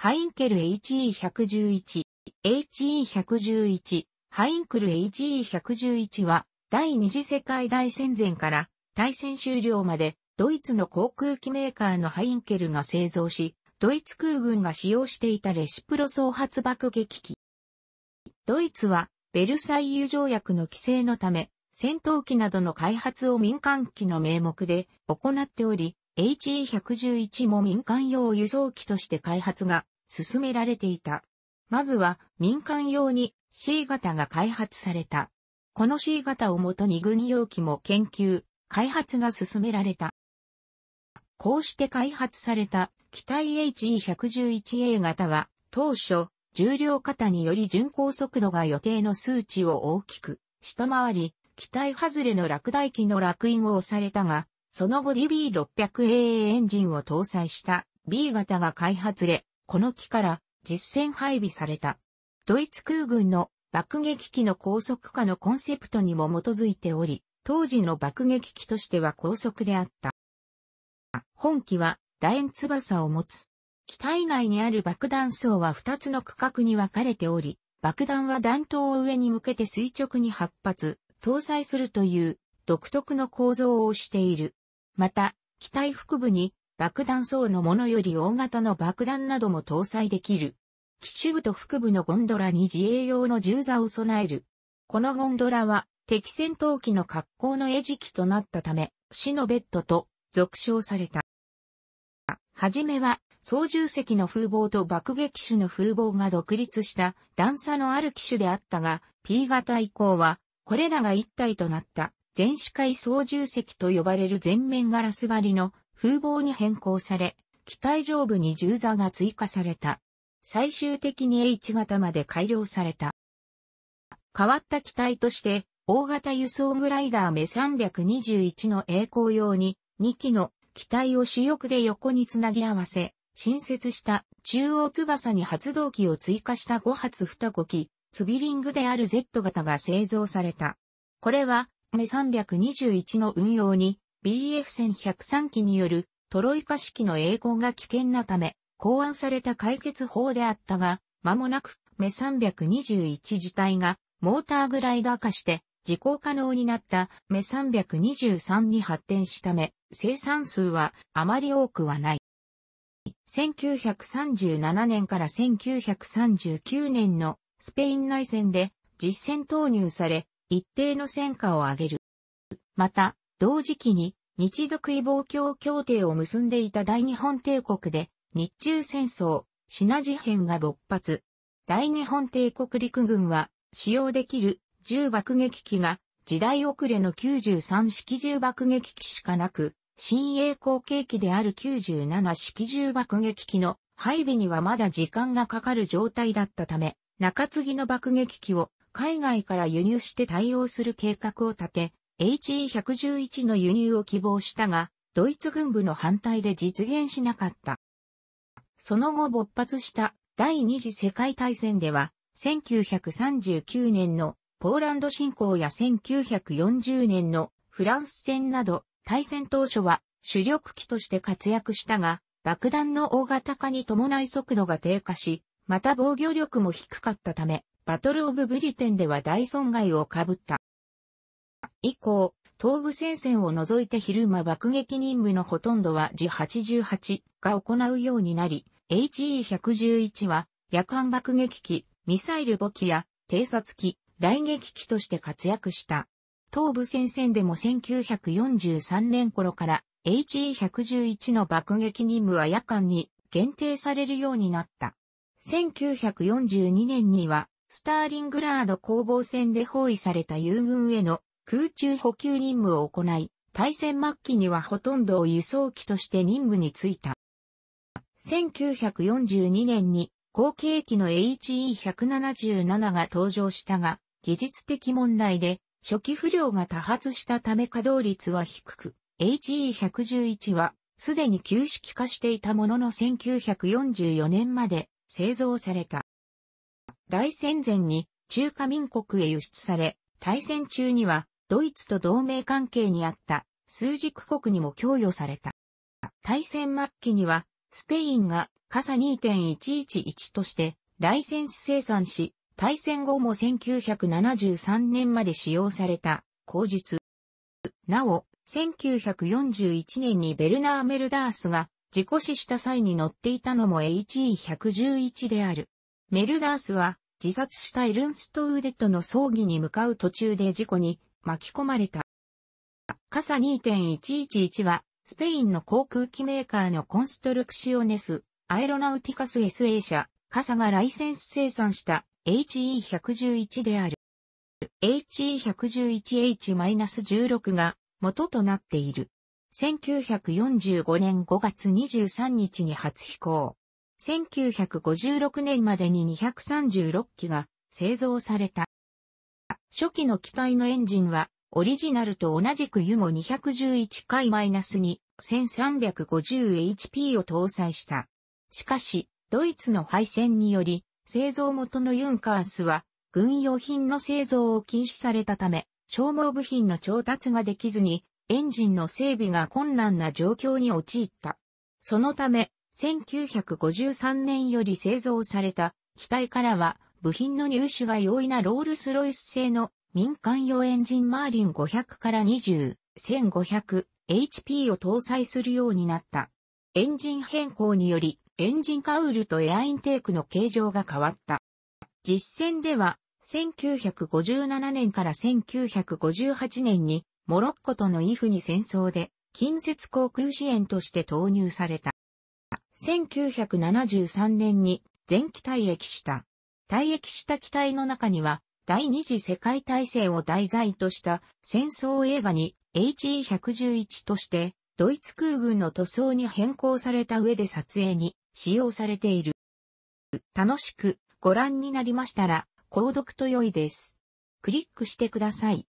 ハインケル HE111、HE111、ハインクル HE111 は、第二次世界大戦前から大戦終了まで、ドイツの航空機メーカーのハインケルが製造し、ドイツ空軍が使用していたレシプロ総発爆撃機。ドイツは、ベルサイユ条約の規制のため、戦闘機などの開発を民間機の名目で行っており、HE111 も民間用輸送機として開発が進められていた。まずは民間用に C 型が開発された。この C 型をもとに軍用機も研究、開発が進められた。こうして開発された機体 HE111A 型は当初重量型により巡航速度が予定の数値を大きく下回り機体外れの落第機の落印を押されたがその後 DB600AA エンジンを搭載した B 型が開発で、この機から実戦配備された。ドイツ空軍の爆撃機の高速化のコンセプトにも基づいており、当時の爆撃機としては高速であった。本機は楕円翼を持つ。機体内にある爆弾層は2つの区画に分かれており、爆弾は弾頭を上に向けて垂直に発発、搭載するという独特の構造をしている。また、機体腹部に爆弾層のものより大型の爆弾なども搭載できる。機種部と腹部のゴンドラに自衛用の銃座を備える。このゴンドラは敵戦闘機の格好の餌食となったため、死のベッドと俗称された。はじめは操縦席の風貌と爆撃手の風貌が独立した段差のある機種であったが、P 型以降はこれらが一体となった全視界操縦席と呼ばれる全面ガラス張りの風貌に変更され、機体上部に重座が追加された。最終的に H 型まで改良された。変わった機体として、大型輸送グライダーメ321の栄光用に、2機の機体を主翼で横につなぎ合わせ、新設した中央翼に発動機を追加した5発2個機、ツビリングである Z 型が製造された。これはメ321の運用に BF1103 機によるトロイカ式の栄光が危険なため考案された解決法であったが、間もなくメ321自体がモーターグライダー化して自行可能になったメ323に発展しため、生産数はあまり多くはない。1937年から1939年のスペイン内戦で実戦投入され、一定の戦果を上げる。また、同時期に日独位防共協定を結んでいた大日本帝国で日中戦争、品事変が勃発。大日本帝国陸軍は使用できる銃爆撃機が時代遅れの93式銃爆撃機しかなく、新鋭後継機である97式銃爆撃機の配備にはまだ時間がかかる状態だったため、中継ぎの爆撃機を海外から輸入して対応する計画を立て、HE111 の輸入を希望したが、ドイツ軍部の反対で実現しなかった。その後勃発した第二次世界大戦では、1939年のポーランド侵攻や1940年のフランス戦など、対戦当初は主力機として活躍したが、爆弾の大型化に伴い速度が低下し、また防御力も低かったため、バトル・オブ・ブリテンでは大損害を被った。以降、東部戦線を除いて昼間爆撃任務のほとんどは G88 が行うようになり、HE111 は夜間爆撃機、ミサイル母機や偵察機、雷撃機として活躍した。東部戦線でも1943年頃から HE111 の爆撃任務は夜間に限定されるようになった。1942年にはスターリングラード攻防戦で包囲された友軍への空中補給任務を行い、対戦末期にはほとんどを輸送機として任務に就いた。1942年に後継機の HE177 が登場したが、技術的問題で初期不良が多発したため稼働率は低く、HE111 はすでに旧式化していたものの1944年まで製造された。大戦前に中華民国へ輸出され、大戦中にはドイツと同盟関係にあった数軸国にも供与された。大戦末期にはスペインが傘2.111としてライセンス生産し、大戦後も1973年まで使用された、口述。なお、1941年にベルナー・メルダースが自己死した際に乗っていたのも HE111 である。メルダースは自殺したエルンスト・ウーデットの葬儀に向かう途中で事故に巻き込まれた。傘2.111はスペインの航空機メーカーのコンストルクシオネス、アエロナウティカス SA 社、傘がライセンス生産した HE111 である。HE111H-16 が元となっている。1945年5月23日に初飛行。1956年までに236機が製造された。初期の機体のエンジンは、オリジナルと同じくユモ211回マイナス -2 1350HP を搭載した。しかし、ドイツの敗戦により、製造元のユンカースは、軍用品の製造を禁止されたため、消耗部品の調達ができずに、エンジンの整備が困難な状況に陥った。そのため、1953年より製造された機体からは部品の入手が容易なロールスロイス製の民間用エンジンマーリン500から20、1500、HP を搭載するようになった。エンジン変更により、エンジンカウルとエアインテークの形状が変わった。実戦では、1957年から1958年に、モロッコとのイフに戦争で、近接航空支援として投入された。1973年に前期退役した。退役した機体の中には、第二次世界大戦を題材とした戦争映画に HE111 として、ドイツ空軍の塗装に変更された上で撮影に使用されている。楽しくご覧になりましたら、購読と良いです。クリックしてください。